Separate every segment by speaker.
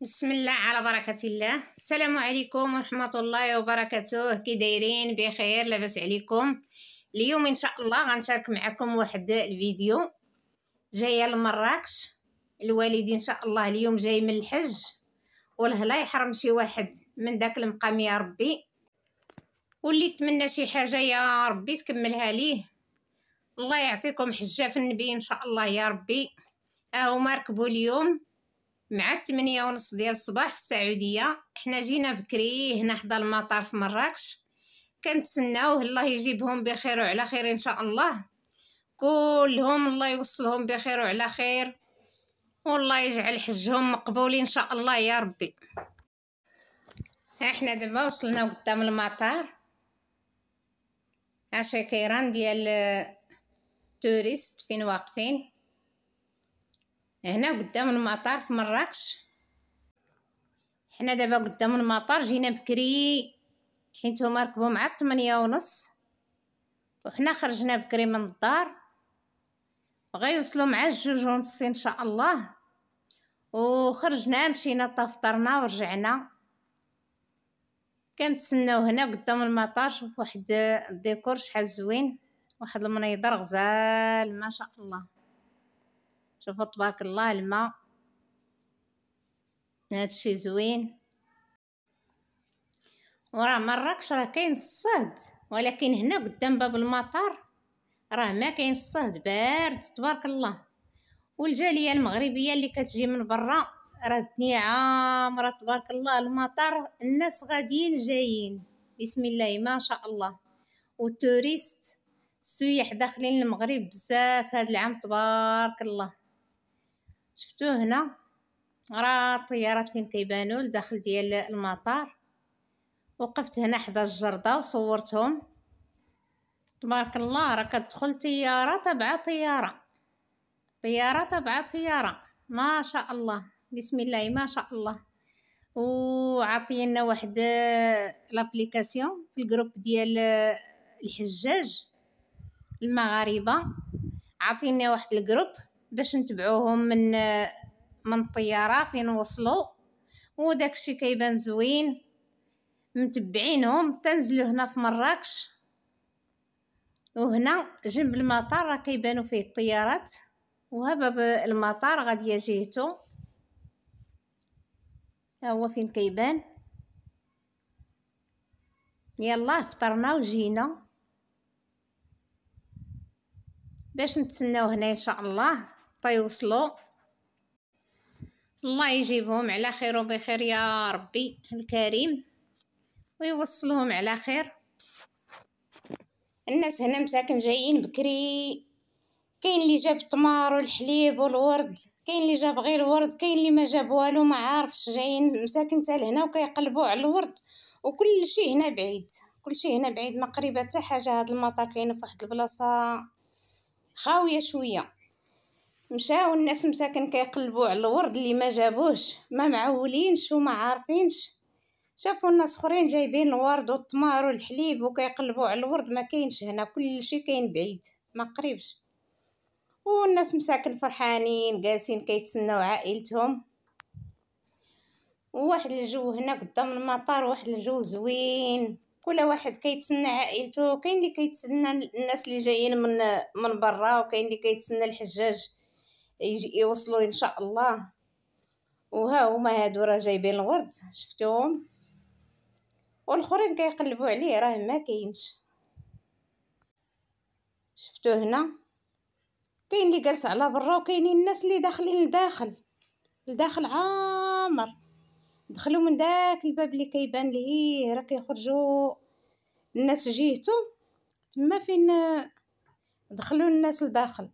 Speaker 1: بسم الله على بركة الله السلام عليكم ورحمة الله وبركاته كي دايرين بخير لاباس عليكم اليوم ان شاء الله غنشارك معكم واحد الفيديو جايه لمراكش الوالد ان شاء الله اليوم جاي من الحج والهلا يحرم شي واحد من داك المقام يا ربي واللي تمنى شي حاجه يا ربي تكملها ليه الله يعطيكم حجه في النبي ان شاء الله يا ربي اهو مركبوا اليوم مع الثمانية ونص ديال الصباح في السعودية حنا جينا بكري هنا حدا المطار في مراكش كنتسناوه الله يجيبهم بخير وعلى خير ان شاء الله كلهم الله يوصلهم بخير وعلى خير والله يجعل حجهم مقبول ان شاء الله يا ربي احنا دابا وصلنا قدام المطار ها شكيران ديال آه، توريست فين واقفين هنا قدام المطار في مراكش حنا دابا قدام المطار جينا بكري حيت هما ركبوا مع الثمانية ونص وحنا خرجنا بكري من الدار غيوصلوا مع الجوج ونص ان شاء الله وخرجنا مشينا طفطرنا ورجعنا كنتسناو هنا قدام المطار شوف واحد الديكور شحال زوين واحد المنيضر غزال ما شاء الله شوفوا تبارك الله الماء هادشي زوين وراه مراكش راه كاين الصهد ولكن هنا قدام باب المطار راه ما كاين الصهد بارد تبارك الله والجاليه المغربيه اللي كتجي من برا راه الدنيا عامره تبارك الله المطار الناس غاديين جايين بسم الله ما شاء الله والتوريست سياح داخلين المغرب بزاف هذا العام تبارك الله شفتوه هنا راه الطيارات فين كيبانو لداخل ديال المطار وقفت هنا حدا الجرده وصورتهم تبارك الله راه كتدخل طياره تبع طياره طياره تبع طياره ما شاء الله بسم الله ما شاء الله وعطينا واحد آه، لابليكاسيون في الجروب ديال آه، الحجاج المغاربه عطينا واحد الجروب باش نتبعوهم من من الطياره فين وصلوا وداكشي كيبان زوين متبعينهم تنزلوا هنا في مراكش وهنا جنب المطار راه كيبانوا فيه الطيارات وها باب المطار غاديه جهته ها هو فين كيبان يلا فطرنا وجينا باش نتسناو هنا ان شاء الله يوصلوا الله يجيبهم على خير وبخير يا ربي الكريم ويوصلهم على خير الناس هنا مساكن جايين بكري كاين اللي جاب التمار والحليب والورد كاين اللي جاب غير الورد كاين اللي ما جاب والو ما عارفش جايين مساكن حتى لهنا وكيقلبوا على الورد وكل شيء هنا بعيد كل شيء هنا بعيد ما قريبه حتى حاجه هذا المطر كاين في واحد البلاصه خاويه شويه مشاو الناس مساكن كيقلبوا على الورد اللي ما جابوش ما معولينش وما عارفينش شافوا الناس اخرين جايبين الورد والتمار والحليب وكيقلبوا على الورد ما كاينش هنا كلشي كاين بعيد ما قريبش والناس مساكن فرحانين جالسين كيتسناو عائلتهم وواحد الجو هنا قدام المطار واحد الجو زوين كل واحد كيتسنى عائلته كاين اللي كيتسنى الناس اللي جايين من من برا وكاين اللي كيتسنى الحجاج يجي يوصلوا ان شاء الله وها هما هادو راه جايبين الورد شفتوهم والاخرين كيقلبوا عليه راه ما كاينش شفتو هنا كاين اللي جالس على برا وكاينين الناس اللي داخلين لداخل لداخل عامر دخلوا من داك الباب اللي كيبان ليه راه كيخرجوا الناس جيهتو تما فين دخلوا الناس لداخل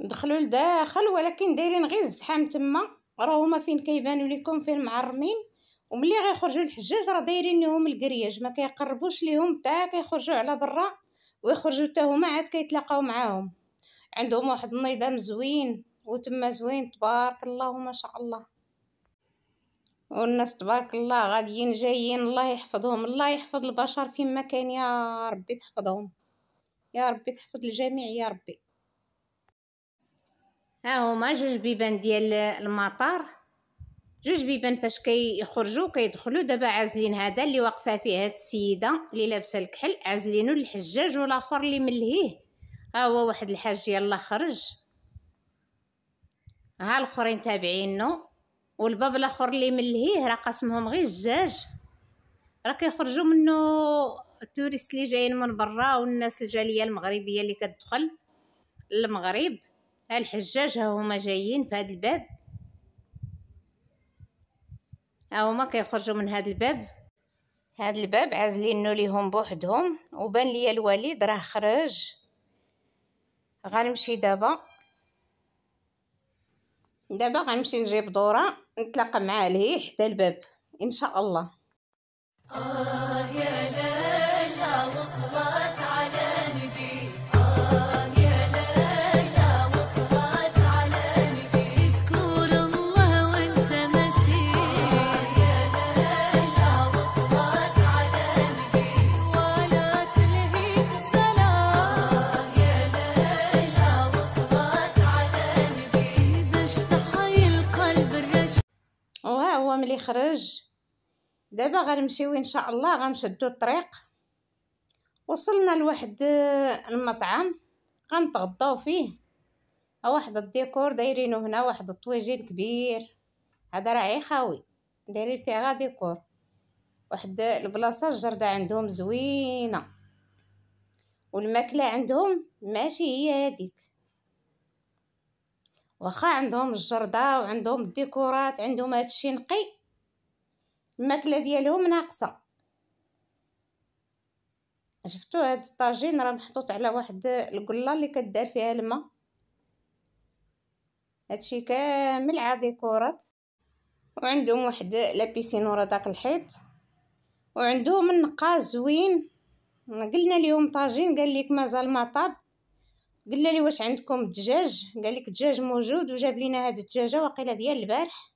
Speaker 1: دخلوا لداخل ولكن دايرين غير الزحام تما راه هما فين كيبانوا لكم فين معرمين وملي غيخرجوا الحجاج راه دايرين لهم الكرياج ما كيقربوش ليهم حتى كيخرجوا على برا ويخرجوا حتى هما عاد كيتلاقاو معاهم عندهم واحد النظام زوين وتما زوين تبارك الله ما شاء الله والناس تبارك الله غاديين جايين الله يحفظهم الله يحفظ البشر فين ما كان يا ربي تحفظهم يا ربي تحفظ الجميع يا ربي ها هما جوج بيبان ديال المطار جوج بيبان فاش كيخرجوا كي كيدخلوا دابا عازلين هذا اللي واقفه فيه هاد السيده اللي لابسه الكحل عازلينو الحجاج والاخر اللي ملهيه ها هو واحد الحاج يلا خرج ها الاخرين تابعينو والباب الاخر اللي ملهيه راه قسمهم غير الجاج راه كيخرجوا منه التوريست اللي جايين من برا والناس الجاليه المغربيه اللي كتدخل للمغرب الحجاج هما جايين في هذا الباب هما كيخرجوا من هذا الباب هذا الباب عازلينو ليهم بوحدهم وبان ليا الوليد راه خرج غنمشي دابا دابا غنمشي نجيب دوره نتلاقى معاه ليه حتى الباب ان شاء الله آه يا يخرج دابا غنمشيو ان شاء الله غنشدو الطريق وصلنا لواحد المطعم غنتغداو فيه واحد الديكور دايرينو هنا واحد الطويجين كبير هذا راه خاوي دايرين فيه غا ديكور واحد البلاصه الجرده عندهم زوينه والماكله عندهم ماشي هي هذيك واخا عندهم الجرده وعندهم الديكورات عندهم هادشي نقي الماكله ديالهم ناقصه شفتوا هاد الطاجين راه محطوط على واحد القله اللي كدار فيها الماء هادشي كامل عادي ديكورات وعندهم واحد لابيسين ورا داك الحيط وعندهم النقاز زوين قلنا ليهم طاجين قال لك مازال ما طاب قلنا لي واش عندكم دجاج قال لك الدجاج موجود وجاب لينا هاد الدجاجه واقيلا ديال البارح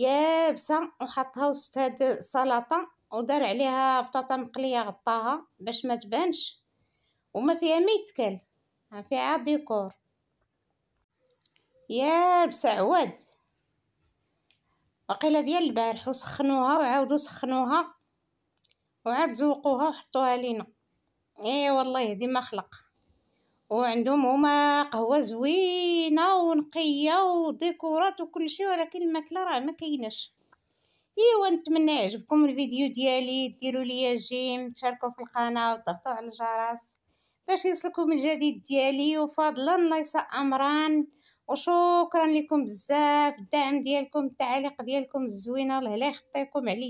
Speaker 1: يابسه وحطها وسط هاد السلطه ودار عليها بطاطا مقليه غطاها باش ما تبانش وما فيها ما يتكل فيها ديكور يابسه عواد وقيله ديال البارح وسخنوها وعاودوا سخنوها وعاد زوقوها وحطوها لينا اي والله ديما خلق وعندهم هما قهوه زوينه ونقيه وديكورات وكل شيء ولكن الماكله راه ما كايناش ايوا نتمنى يعجبكم الفيديو ديالي ديروا لي جيم تشاركوا في القناه وضغطوا على الجرس باش يوصلكم الجديد ديالي وفضلا ليس امران وشكرا لكم بزاف الدعم ديالكم التعليق ديالكم الزوينه الله لا يخطيكم عليا